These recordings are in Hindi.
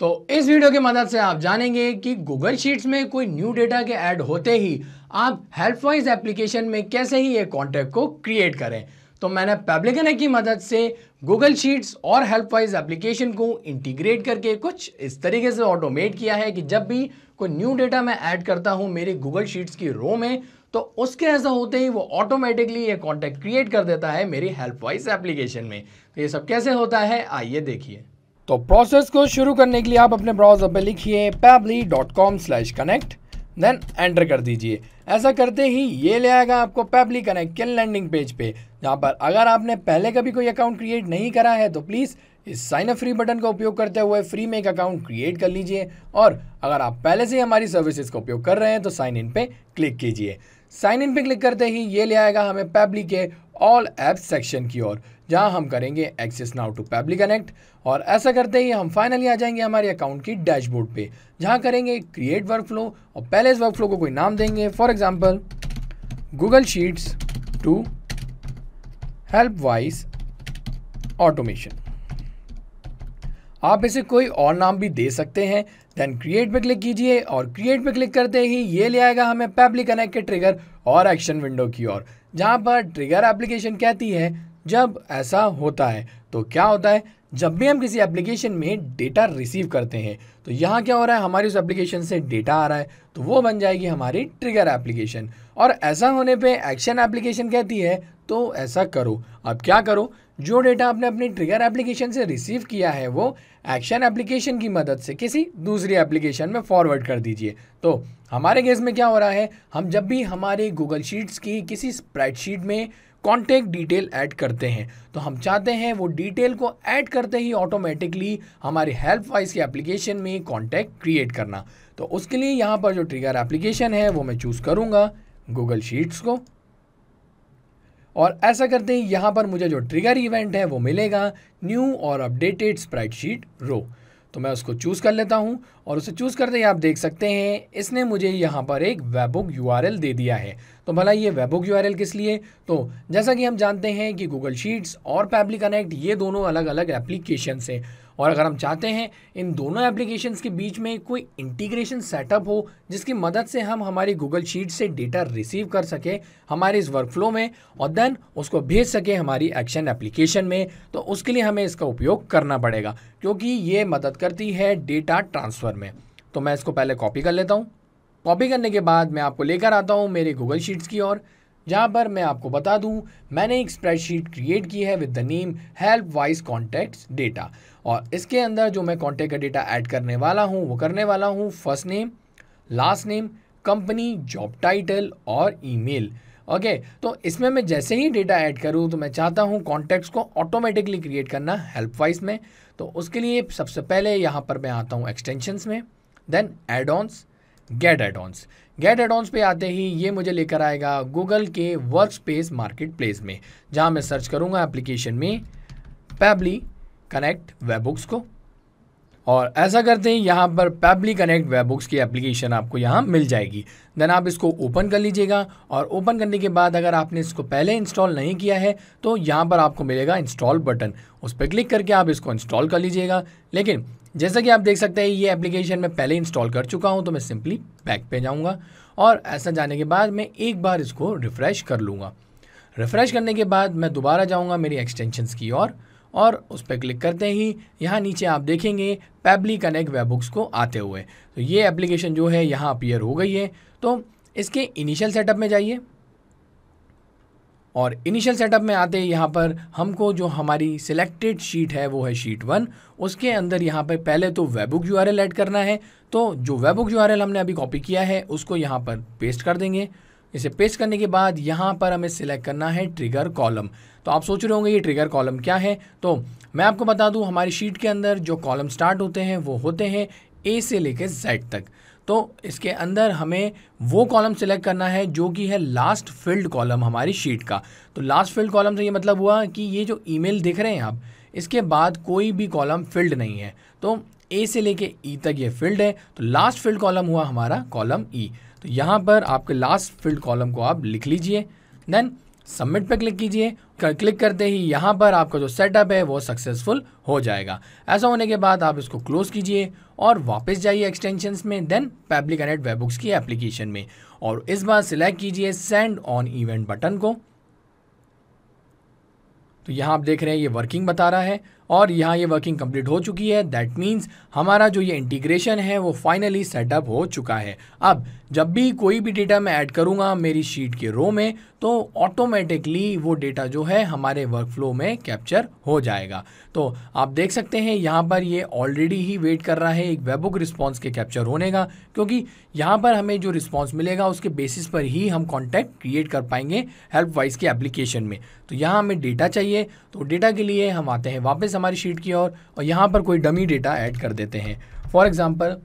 तो इस वीडियो की मदद से आप जानेंगे कि गूगल शीट्स में कोई न्यू डेटा के ऐड होते ही आप हेल्पवाइज एप्लीकेशन में कैसे ही ये कॉन्टैक्ट को क्रिएट करें तो मैंने पब्लिकन की मदद से गूगल शीट्स और हेल्पवाइज एप्लीकेशन को इंटीग्रेट करके कुछ इस तरीके से ऑटोमेट किया है कि जब भी कोई न्यू डेटा मैं ऐड करता हूँ मेरी गूगल शीट्स की रो में तो उसके ऐसा होते ही वो ऑटोमेटिकली ये कॉन्टैक्ट क्रिएट कर देता है मेरी हेल्पवाइज एप्लीकेशन में तो ये सब कैसे होता है आइए देखिए तो प्रोसेस को शुरू करने के लिए आप अपने ब्राउज़र पर लिखिए Pabbly dot com slash connect then enter कर दीजिए ऐसा करते ही ये ले आएगा आपको पैबली कनेक्ट के लैंडिंग पेज पे जहाँ पर अगर आपने पहले कभी कोई अकाउंट क्रिएट नहीं करा है तो प्लीज़ इस साइन अप फ्री बटन का उपयोग करते हुए फ्री में एक अकाउंट क्रिएट कर लीजिए और अगर आप पहले से ही हमारी सर्विसेज का उपयोग कर रहे हैं तो साइन इन पे क्लिक कीजिए साइन इन पे क्लिक करते ही ये ले आएगा हमें पैबली के ऑल एप्स सेक्शन की ओर जहां हम करेंगे access now to Pabbly connect और ऐसा करते ही हम फाइनली आ जाएंगे हमारे अकाउंट की डैशबोर्ड पे जहां करेंगे क्रिएट वर्क फ्लो और पहले इस वर्क फ्लो को कोई नाम देंगे for example Google sheets to Helpwise automation आप इसे कोई और नाम भी दे सकते हैं देन क्रिएट पे क्लिक कीजिए और क्रिएट पे क्लिक करते ही ये ले आएगा हमें पैबली कनेक्ट के ट्रिगर और एक्शन विंडो की ओर जहाँ पर ट्रिगर एप्लीकेशन कहती है जब ऐसा होता है तो क्या होता है जब भी हम किसी एप्लीकेशन में डेटा रिसीव करते हैं तो यहाँ क्या हो रहा है हमारी उस एप्लीकेशन से डेटा आ रहा है तो वो बन जाएगी हमारी ट्रिगर एप्लीकेशन और ऐसा होने पे एक्शन एप्लीकेशन कहती है तो ऐसा करो अब क्या करो जो डेटा आपने अपनी ट्रिगर एप्लीकेशन से रिसीव किया है वो एक्शन एप्लीकेशन की मदद से किसी दूसरी एप्लीकेशन में फॉरवर्ड कर दीजिए तो हमारे केस में क्या हो रहा है हम जब भी हमारे गूगल शीट्स की किसी स्प्रेडशीट में कॉन्टैक्ट डिटेल ऐड करते हैं तो हम चाहते हैं वो डिटेल को ऐड करते ही ऑटोमेटिकली हमारे हेल्प वाइज के एप्लीकेशन में कॉन्टैक्ट क्रिएट करना तो उसके लिए यहाँ पर जो ट्रिगर एप्लीकेशन है वो मैं चूज़ करूँगा गूगल शीट्स को और ऐसा करते ही यहाँ पर मुझे जो ट्रिगर इवेंट है वो मिलेगा न्यू और अपडेटेड शीट रो तो मैं उसको चूज़ कर लेता हूँ और उसे चूज़ करते ही आप देख सकते हैं इसने मुझे यहाँ पर एक वेबुक यू दे दिया है तो भला ये वेबुक यू किस लिए तो जैसा कि हम जानते हैं कि गूगल शीट्स और पैबली कनेक्ट ये दोनों अलग अलग एप्लीकेशन हैं और अगर हम चाहते हैं इन दोनों एप्लीकेशंस के बीच में कोई इंटीग्रेशन सेटअप हो जिसकी मदद से हम हमारी गूगल शीट से डेटा रिसीव कर सकें हमारे इस वर्कफ्लो में और देन उसको भेज सकें हमारी एक्शन एप्लीकेशन में तो उसके लिए हमें इसका उपयोग करना पड़ेगा क्योंकि ये मदद करती है डेटा ट्रांसफ़र में तो मैं इसको पहले कॉपी कर लेता हूँ कॉपी करने के बाद मैं आपको लेकर आता हूँ मेरे गूगल शीट्स की ओर जहाँ पर मैं आपको बता दूँ मैंने एक स्प्रेडशीट क्रिएट की है with the name Helpwise contacts data और इसके अंदर जो मैं कॉन्टैक्ट का डेटा ऐड करने वाला हूँ वो करने वाला हूँ first name last name company job title और ईमेल ओके okay, तो इसमें मैं जैसे ही डेटा ऐड करूँ तो मैं चाहता हूँ कॉन्टैक्ट्स को ऑटोमेटिकली क्रिएट करना हेल्प वाइज में तो उसके लिए सबसे पहले यहाँ पर मैं आता हूँ एक्सटेंशंस में then add ons get add ons get add ons पे आते ही ये मुझे लेकर आएगा गूगल के वर्क स्पेस मार्केट प्लेस में जहाँ मैं सर्च करूँगा एप्लीकेशन में पैबली कनेक्ट बुक्स को और ऐसा करते ही यहाँ पर पैबली कनेक्ट बुक्स की एप्लीकेशन आपको यहाँ मिल जाएगी देन आप इसको ओपन कर लीजिएगा और ओपन करने के बाद अगर आपने इसको पहले इंस्टॉल नहीं किया है तो यहाँ पर आपको मिलेगा इंस्टॉल बटन उस पर क्लिक करके आप इसको इंस्टॉल कर लीजिएगा लेकिन जैसा कि आप देख सकते हैं ये एप्लीकेशन मैं पहले इंस्टॉल कर चुका हूँ तो मैं सिंपली बैक पे जाऊँगा और ऐसा जाने के बाद मैं एक बार इसको रिफ़्रेश कर लूँगा रिफ़्रेश करने के बाद मैं दोबारा जाऊँगा मेरी एक्सटेंशनस की ओर और, और उस पर क्लिक करते ही यहाँ नीचे आप देखेंगे पैबली कनेक्ट बुक्स को आते हुए तो ये एप्लीकेशन जो है यहाँ अपीयर हो गई है तो इसके इनिशियल सेटअप में जाइए और इनिशियल सेटअप में आते यहाँ पर हमको जो हमारी सिलेक्टेड शीट है वो है शीट वन उसके अंदर यहाँ पर पहले तो वेबुक यू ऐड करना है तो जो वेबुक यू हमने अभी कॉपी किया है उसको यहाँ पर पेस्ट कर देंगे इसे पेस्ट करने के बाद यहाँ पर हमें सिलेक्ट करना है ट्रिगर कॉलम तो आप सोच रहे होंगे ये ट्रिगर कॉलम क्या है तो मैं आपको बता दूँ हमारी शीट के अंदर जो कॉलम स्टार्ट होते हैं वो होते हैं ए से लेकर जेड तक तो इसके अंदर हमें वो कॉलम सिलेक्ट करना है जो कि है लास्ट फील्ड कॉलम हमारी शीट का तो लास्ट फील्ड कॉलम से ये मतलब हुआ कि ये जो ईमेल दिख रहे हैं आप इसके बाद कोई भी कॉलम फील्ड नहीं है तो ए से लेके ई e तक ये फील्ड है तो लास्ट फील्ड कॉलम हुआ हमारा कॉलम ई e। तो यहाँ पर आपके लास्ट फील्ड कॉलम को आप लिख लीजिए देन सबमिट पे क्लिक कीजिए कर, क्लिक करते ही यहाँ पर आपका जो सेटअप है वो सक्सेसफुल हो जाएगा ऐसा होने के बाद आप इसको क्लोज़ कीजिए और वापस जाइए एक्सटेंशन में देन पैबली एनेट वेबुक्स की एप्लीकेशन में और इस बार सिलेक्ट कीजिए सेंड ऑन इवेंट बटन को तो यहाँ आप देख रहे हैं ये वर्किंग बता रहा है और यहाँ ये वर्किंग कंप्लीट हो चुकी है दैट मीन्स हमारा जो ये इंटीग्रेशन है वो फाइनली सेटअप हो चुका है अब जब भी कोई भी डेटा मैं ऐड करूँगा मेरी शीट के रो में तो ऑटोमेटिकली वो डेटा जो है हमारे वर्कफ्लो में कैप्चर हो जाएगा तो आप देख सकते हैं यहाँ पर ये ऑलरेडी ही वेट कर रहा है एक वेबुक रिस्पॉन्स के कैप्चर होने का क्योंकि यहाँ पर हमें जो रिस्पॉन्स मिलेगा उसके बेसिस पर ही हम कॉन्टैक्ट क्रिएट कर पाएंगे हेल्प वाइज के एप्लीकेशन में तो यहाँ हमें डेटा चाहिए तो डेटा के लिए हम आते हैं वापस हमारी शीट की और, और यहाँ पर कोई डमी डेटा ऐड कर देते हैं फॉर एग्ज़ाम्पल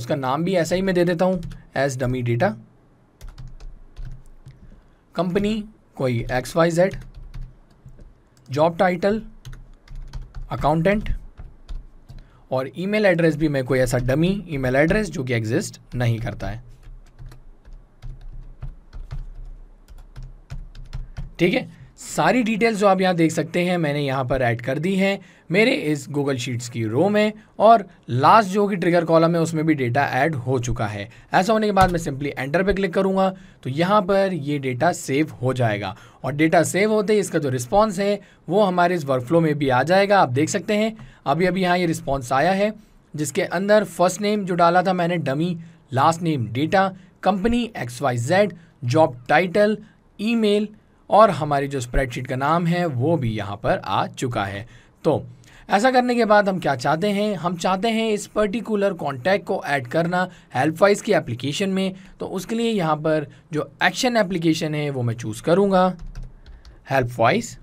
उसका नाम भी ऐसा ही मैं दे देता हूँ एज डमी डेटा कंपनी कोई X Y Z job title accountant और ईमेल एड्रेस भी मैं कोई ऐसा डमी ईमेल एड्रेस जो कि एग्जिस्ट नहीं करता है ठीक है सारी डिटेल्स जो आप यहाँ देख सकते हैं मैंने यहाँ पर ऐड कर दी हैं मेरे इस गूगल शीट्स की रो में और लास्ट जो कि ट्रिगर कॉलम है उसमें भी डेटा ऐड हो चुका है ऐसा होने के बाद मैं सिंपली एंटर पे क्लिक करूँगा तो यहाँ पर ये डेटा सेव हो जाएगा और डेटा सेव होते ही इसका जो रिस्पॉन्स है वो हमारे इस वर्कफ्लो में भी आ जाएगा आप देख सकते हैं अभी अभी यहाँ ये रिस्पॉन्स आया है जिसके अंदर फर्स्ट नेम जो डाला था मैंने dummy last name data company X Y Z job title email और हमारी जो स्प्रेडशीट का नाम है वो भी यहाँ पर आ चुका है तो ऐसा करने के बाद हम क्या चाहते हैं हम चाहते हैं इस पर्टिकुलर कॉन्टैक्ट को ऐड करना हेल्प वाइज की एप्लीकेशन में तो उसके लिए यहाँ पर जो एक्शन एप्लीकेशन है वो मैं चूज़ करूँगा हेल्प वाइज़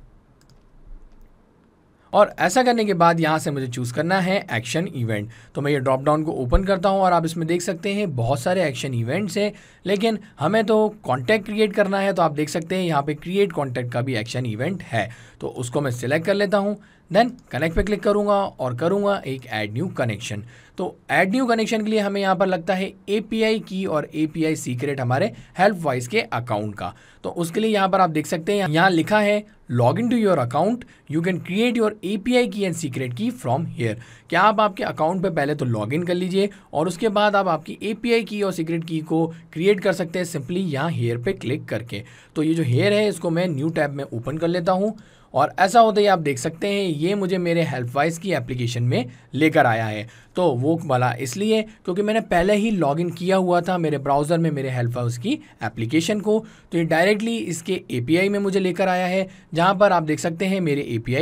और ऐसा करने के बाद यहाँ से मुझे चूज़ करना है एक्शन इवेंट तो मैं ये ड्रॉप डाउन को ओपन करता हूँ और आप इसमें देख सकते हैं बहुत सारे एक्शन इवेंट्स हैं लेकिन हमें तो कॉन्टैक्ट क्रिएट करना है तो आप देख सकते हैं यहाँ पे क्रिएट कॉन्टैक्ट का भी एक्शन इवेंट है तो उसको मैं सिलेक्ट कर लेता हूँ देन कनेक्ट पे क्लिक करूँगा और करूँगा एक ऐड न्यू कनेक्शन तो एड न्यू कनेक्शन के लिए हमें यहाँ पर लगता है ए की और ए सीक्रेट हमारे हेल्प वाइस के अकाउंट का तो उसके लिए यहाँ पर आप देख सकते हैं यहाँ लिखा है log in to your account you can create your A P I key and secret key from here क्या आप आपके अकाउंट पे पहले तो लॉग इन कर लीजिए और उसके बाद आप आपकी ए पी आई की और सीक्रेट की को क्रिएट कर सकते हैं सिंपली यहाँ हेयर पे क्लिक करके तो ये जो हेयर है इसको मैं न्यू टैब में ओपन कर लेता हूँ और ऐसा होते ही आप देख सकते हैं ये मुझे मेरे हेल्प वाइज की एप्लीकेशन में लेकर आया है तो वो वाला इसलिए क्योंकि मैंने पहले ही लॉगिन किया हुआ था मेरे ब्राउज़र में मेरे हेल्प वाइज की एप्लीकेशन को तो ये डायरेक्टली इसके ए में मुझे लेकर आया है जहाँ पर आप देख सकते हैं मेरे ए पी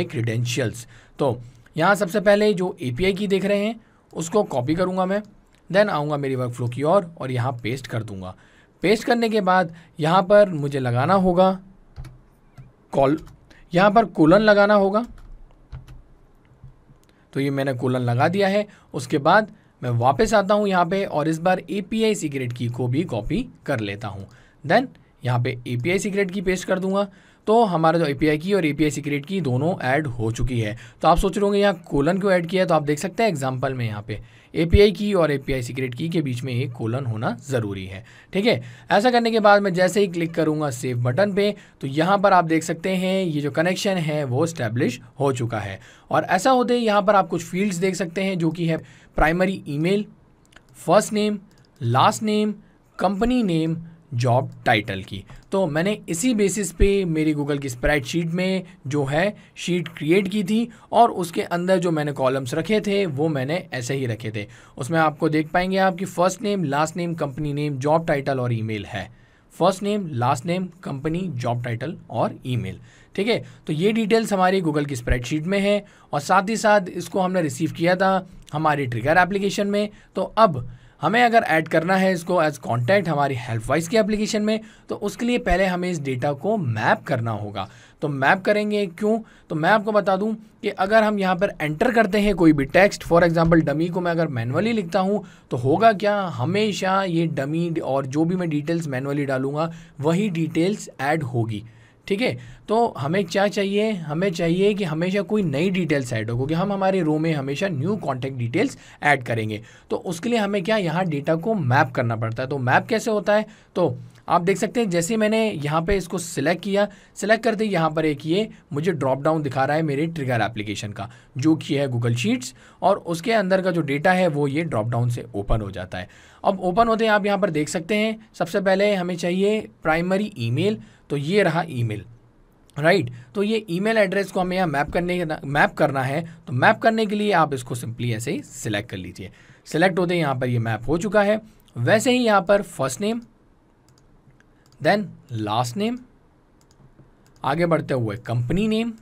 तो यहाँ सबसे पहले जो ए की देख रहे हैं उसको कॉपी करूँगा मैं देन आऊँगा मेरी वर्क फ्लो की ओर और, और यहाँ पेस्ट कर दूँगा पेस्ट करने के बाद यहाँ पर मुझे लगाना होगा कॉल यहाँ पर कोलन लगाना होगा तो ये मैंने कोलन लगा दिया है उसके बाद मैं वापस आता हूँ यहाँ पे और इस बार ए सिगरेट की को भी कॉपी कर लेता हूँ देन यहाँ पे ए सिगरेट की पेस्ट कर दूंगा तो हमारा जो ए की और ए पी सीक्रेट की दोनों ऐड हो चुकी है तो आप सोच रहे होंगे यहाँ कोलन क्यों ऐड किया है तो आप देख सकते हैं एग्जाम्पल में यहाँ पे ए की और ए सीक्रेट की के बीच में एक कोलन होना ज़रूरी है ठीक है ऐसा करने के बाद मैं जैसे ही क्लिक करूँगा सेव बटन पे तो यहाँ पर आप देख सकते हैं ये जो कनेक्शन है वो स्टैब्लिश हो चुका है और ऐसा होते ही यहाँ पर आप कुछ फील्ड्स देख सकते हैं जो कि है primary email first name last name company name job title की तो मैंने इसी बेसिस पे मेरी गूगल की स्प्रेडशीट में जो है शीट क्रिएट की थी और उसके अंदर जो मैंने कॉलम्स रखे थे वो मैंने ऐसे ही रखे थे उसमें आपको देख पाएंगे आपकी first name last name company name job title और ईमेल है first name last name company job title और ईमेल ठीक है तो ये डिटेल्स हमारी गूगल की स्प्रेडशीट में है और साथ ही साथ इसको हमने रिसीव किया था हमारी ट्रिगर एप्लीकेशन में तो अब हमें अगर ऐड करना है इसको एज कॉन्टैक्ट हमारी हेल्प वाइज की एप्लीकेशन में तो उसके लिए पहले हमें इस डेटा को मैप करना होगा तो मैप करेंगे क्यों तो मैं आपको बता दूं कि अगर हम यहाँ पर एंटर करते हैं कोई भी टेक्स्ट फॉर एग्जांपल डमी को मैं अगर मैनुअली लिखता हूँ तो होगा क्या हमेशा ये डमी और जो भी मैं डिटेल्स मैनुअली डालूंगा वही डिटेल्स ऐड होगी ठीक है तो हमें क्या चाहिए हमें चाहिए कि हमेशा कोई नई डिटेल्स ऐड हो क्योंकि हम हमारे रो में हमेशा न्यू कॉन्टैक्ट डिटेल्स ऐड करेंगे तो उसके लिए हमें क्या यहाँ डेटा को मैप करना पड़ता है तो मैप कैसे होता है तो आप देख सकते हैं जैसे मैंने यहाँ पे इसको सिलेक्ट किया सिलेक्ट करते ही यहाँ पर एक ये मुझे ड्रॉप डाउन दिखा रहा है मेरे ट्रिगर एप्लीकेशन का जो कि है गूगल शीट्स और उसके अंदर का जो डेटा है वो ये ड्रॉप डाउन से ओपन हो जाता है अब ओपन होते हैं आप यहाँ पर देख सकते हैं सबसे पहले हमें चाहिए प्राइमरी ईमेल तो ये रहा ईमेल राइट right. तो ये ईमेल एड्रेस को हमें यहाँ मैप करने मैप करना है तो मैप करने के लिए आप इसको सिंपली ऐसे ही सिलेक्ट कर लीजिए सिलेक्ट होते यहाँ पर ये मैप हो चुका है वैसे ही यहाँ पर first name then last name आगे बढ़ते हुए company name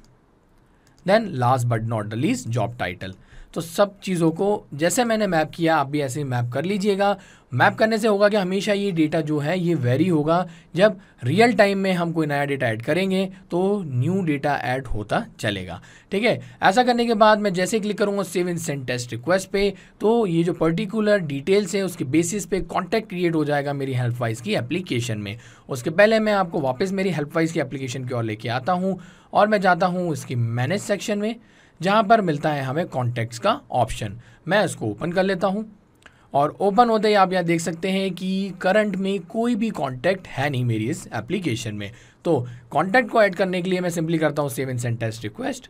then last but not the least job title तो सब चीज़ों को जैसे मैंने मैप किया आप भी ऐसे मैप कर लीजिएगा मैप करने से होगा कि हमेशा ये डेटा जो है ये वेरी होगा जब रियल टाइम में हम कोई नया डेटा ऐड करेंगे तो न्यू डेटा ऐड होता चलेगा ठीक है ऐसा करने के बाद मैं जैसे क्लिक करूँगा save and send test request पे तो ये जो पर्टिकुलर डिटेल्स है उसके बेसिस पे कॉन्टैक्ट क्रिएट हो जाएगा मेरी हेल्प वाइज की एप्लीकेशन में उसके पहले मैं आपको वापस मेरी हेल्प वाइज की एप्लीकेशन की ओर लेके आता हूँ और मैं जाता हूँ इसकी मैनेज सेक्शन में जहाँ पर मिलता है हमें कॉन्टेक्ट्स का ऑप्शन मैं इसको ओपन कर लेता हूँ और ओपन होते ही आप यहाँ देख सकते हैं कि करंट में कोई भी कॉन्टैक्ट है नहीं मेरी इस एप्लीकेशन में तो कॉन्टैक्ट को ऐड करने के लिए मैं सिंपली करता हूँ सेव इन सेंटेस्ट रिक्वेस्ट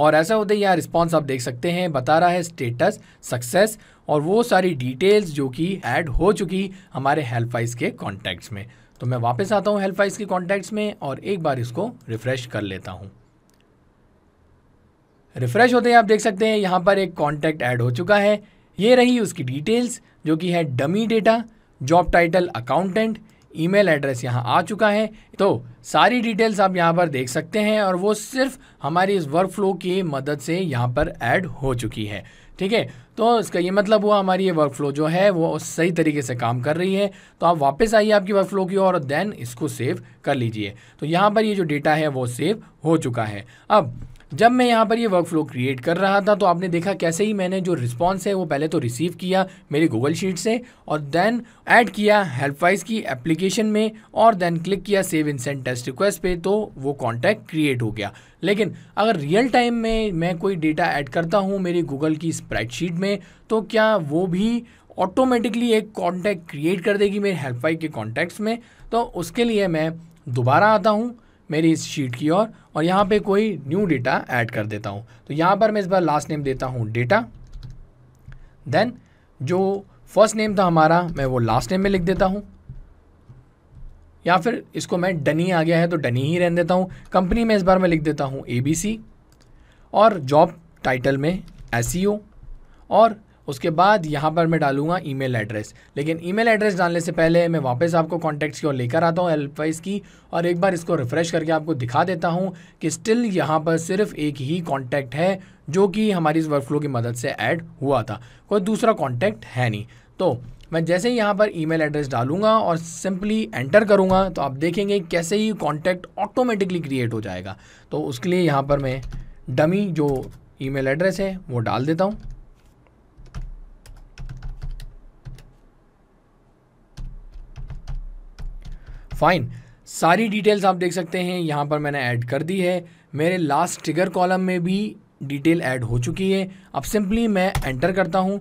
और ऐसा होते ही यहाँ रिस्पॉन्स आप देख सकते हैं बता रहा है स्टेटस सक्सेस और वो सारी डिटेल्स जो कि ऐड हो चुकी हमारे हेल्पवाइज के कॉन्टैक्ट्स में तो मैं वापस आता हूँ हेल्पवाइज के कॉन्टैक्ट्स में और एक बार इसको रिफ़्रेश कर लेता हूँ रिफ़्रेश होते हैं आप देख सकते हैं यहाँ पर एक कॉन्टैक्ट ऐड हो चुका है ये रही उसकी डिटेल्स जो कि है dummy data job title accountant email address यहाँ आ चुका है तो सारी डिटेल्स आप यहाँ पर देख सकते हैं और वो सिर्फ हमारी इस वर्क फ्लो की मदद से यहाँ पर ऐड हो चुकी है ठीक है तो इसका ये मतलब हुआ हमारी ये वर्क फ्लो जो है वो सही तरीके से काम कर रही है तो आप वापस आइए आपकी वर्क फ्लो की और देन इसको सेव कर लीजिए तो यहाँ पर ये जो डेटा है वो सेव हो चुका है अब जब मैं यहाँ पर ये वर्क फ्लो क्रिएट कर रहा था तो आपने देखा कैसे ही मैंने जो रिस्पॉन्स है वो पहले तो रिसीव किया मेरे गूगल शीट से और देन ऐड किया हेल्पवाइज की एप्लीकेशन में और देन क्लिक किया सेव इन टेस्ट रिक्वेस्ट पे तो वो कॉन्टैक्ट क्रिएट हो गया लेकिन अगर रियल टाइम में मैं कोई डेटा ऐड करता हूँ मेरी गूगल की स्प्रेडशीट में तो क्या वो भी ऑटोमेटिकली एक कॉन्टैक्ट क्रिएट कर देगी मेरे हेल्पवाइज के कॉन्टैक्ट्स में तो उसके लिए मैं दोबारा आता हूँ मेरी इस शीट की ओर और, यहाँ पे कोई न्यू डेटा ऐड कर देता हूँ तो यहाँ पर मैं इस बार लास्ट नेम देता हूँ डेटा देन जो फर्स्ट नेम था हमारा मैं वो लास्ट नेम में लिख देता हूँ या फिर इसको मैं डनी आ गया है तो डनी ही रहने देता हूँ कंपनी में इस बार मैं लिख देता हूँ ए और जॉब टाइटल में एस e और उसके बाद यहाँ पर मैं डालूंगा ईमेल एड्रेस लेकिन ईमेल एड्रेस डालने से पहले मैं वापस आपको कॉन्टैक्ट्स की ओर लेकर आता हूँ एल्पवाइज की और एक बार इसको रिफ़्रेश करके आपको दिखा देता हूँ कि स्टिल यहाँ पर सिर्फ एक ही कॉन्टैक्ट है जो कि हमारी इस वर्क फ्लो की मदद से ऐड हुआ था कोई दूसरा कॉन्टैक्ट है नहीं तो मैं जैसे ही यहाँ पर ईमेल एड्रेस डालूंगा और सिंपली एंटर करूँगा तो आप देखेंगे कैसे ही कॉन्टैक्ट ऑटोमेटिकली क्रिएट हो जाएगा तो उसके लिए यहाँ पर मैं डमी जो ईमेल एड्रेस है वो डाल देता हूँ फ़ाइन सारी डिटेल्स आप देख सकते हैं यहाँ पर मैंने ऐड कर दी है मेरे लास्ट ट्रिगर कॉलम में भी डिटेल ऐड हो चुकी है अब सिंपली मैं एंटर करता हूँ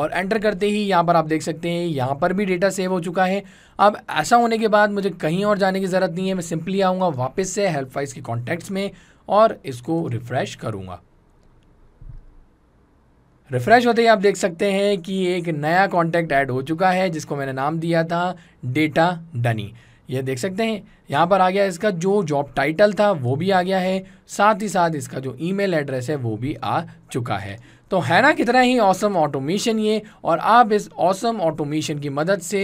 और एंटर करते ही यहाँ पर आप देख सकते हैं यहाँ पर भी डेटा सेव हो चुका है अब ऐसा होने के बाद मुझे कहीं और जाने की ज़रूरत नहीं है मैं सिंपली आऊँगा वापस से हेल्प वाइज के कॉन्टैक्ट्स में और इसको रिफ़्रेश करूँगा रिफ़्रेश होते ही आप देख सकते हैं कि एक नया कॉन्टैक्ट ऐड हो चुका है जिसको मैंने नाम दिया था डेटा डनी ये देख सकते हैं यहाँ पर आ गया इसका जो जॉब टाइटल था वो भी आ गया है साथ ही साथ इसका जो ईमेल एड्रेस है वो भी आ चुका है तो है ना कितना ही ऑसम ऑटोमेशन ये और आप इस ऑसम ऑटोमेशन की मदद से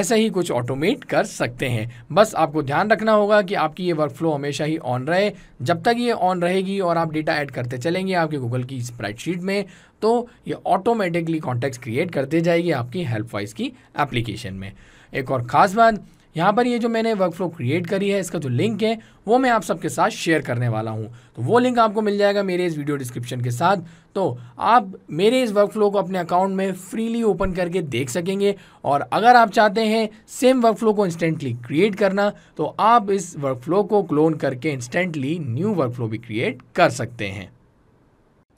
ऐसे ही कुछ ऑटोमेट कर सकते हैं बस आपको ध्यान रखना होगा कि आपकी ये वर्क फ्लो हमेशा ही ऑन रहे जब तक ये ऑन रहेगी और आप डेटा ऐड करते चलेंगे आपके गूगल की स्प्रेडशीट में तो ये ऑटोमेटिकली कॉन्टेक्ट क्रिएट करते जाएगी आपकी हेल्प की एप्लीकेशन में एक और ख़ास बात यहाँ पर ये जो मैंने वर्क फ्लो क्रिएट करी है इसका जो लिंक है वो मैं आप सबके साथ शेयर करने वाला हूँ तो वो लिंक आपको मिल जाएगा मेरे इस वीडियो डिस्क्रिप्शन के साथ तो आप मेरे इस वर्क फ्लो को अपने अकाउंट में फ्रीली ओपन करके देख सकेंगे और अगर आप चाहते हैं सेम वर्क फ्लो को इंस्टेंटली क्रिएट करना तो आप इस वर्क फ्लो को क्लोन करके इंस्टेंटली न्यू वर्क फ्लो भी क्रिएट कर सकते हैं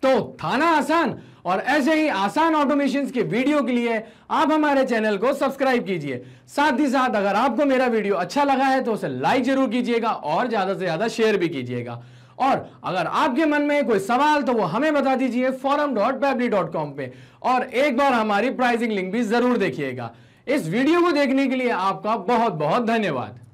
तो थाना आसान और ऐसे ही आसान ऑटोमेशन के वीडियो के लिए आप हमारे चैनल को सब्सक्राइब कीजिए साथ ही साथ अगर आपको मेरा वीडियो अच्छा लगा है तो उसे लाइक जरूर कीजिएगा और ज़्यादा से ज़्यादा शेयर भी कीजिएगा और अगर आपके मन में कोई सवाल तो वो हमें बता दीजिए फॉरम डॉट डॉट कॉम पे और एक बार हमारी प्राइसिंग लिंक भी ज़रूर देखिएगा इस वीडियो को देखने के लिए आपका बहुत बहुत धन्यवाद